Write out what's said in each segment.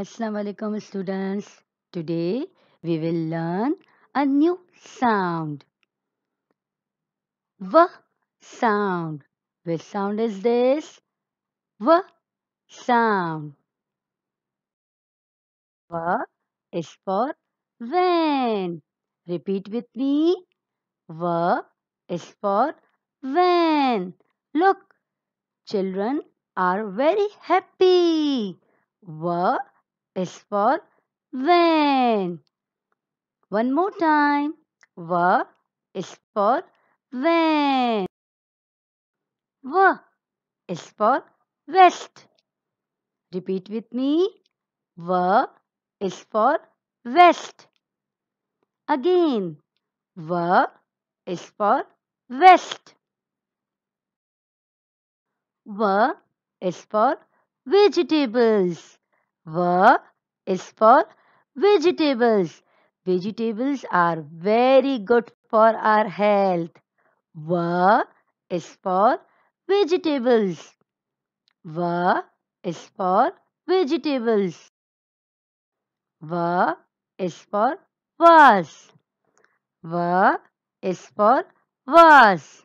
Assalamu alaikum students. Today we will learn a new sound. V sound. Which sound is this? V sound. V is for when. Repeat with me. V is for when. Look, children are very happy. V is for when. One more time. V is for when. V is for west. Repeat with me. V is for west. Again. V is for west. V is for vegetables. V is for vegetables. Vegetables are very good for our health. V is for vegetables. V is for vegetables. V is for was. V is for was.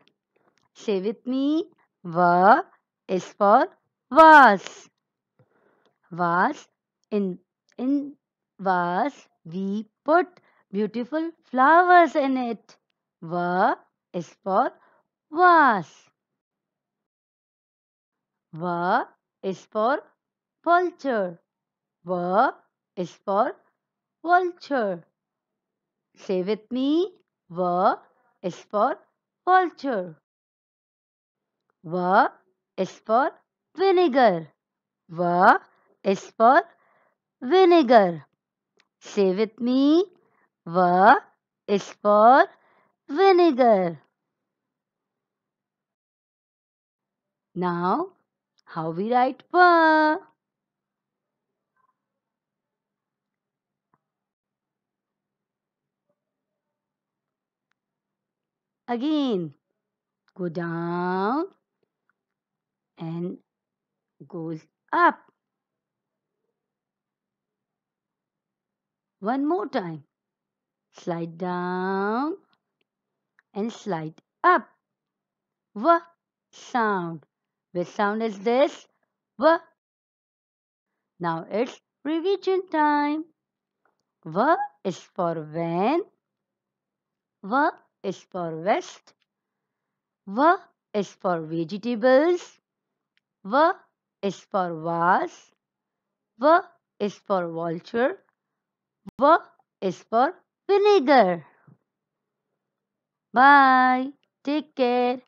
Say with me, V is for was. Was in in was we put beautiful flowers in it. Were is for was were is for vulture. Were is for vulture. Say with me. were is for vulture. Were is for vinegar. Were is for vinegar. Say with me, V is for vinegar. Now, how we write V? Again, go down and goes up. One more time. Slide down and slide up. V sound. Which sound is this? V. Now it's revision time. V is for when. V is for west. V is for vegetables. V is for vase. V is for vulture. V is for vinegar. Bye. Take care.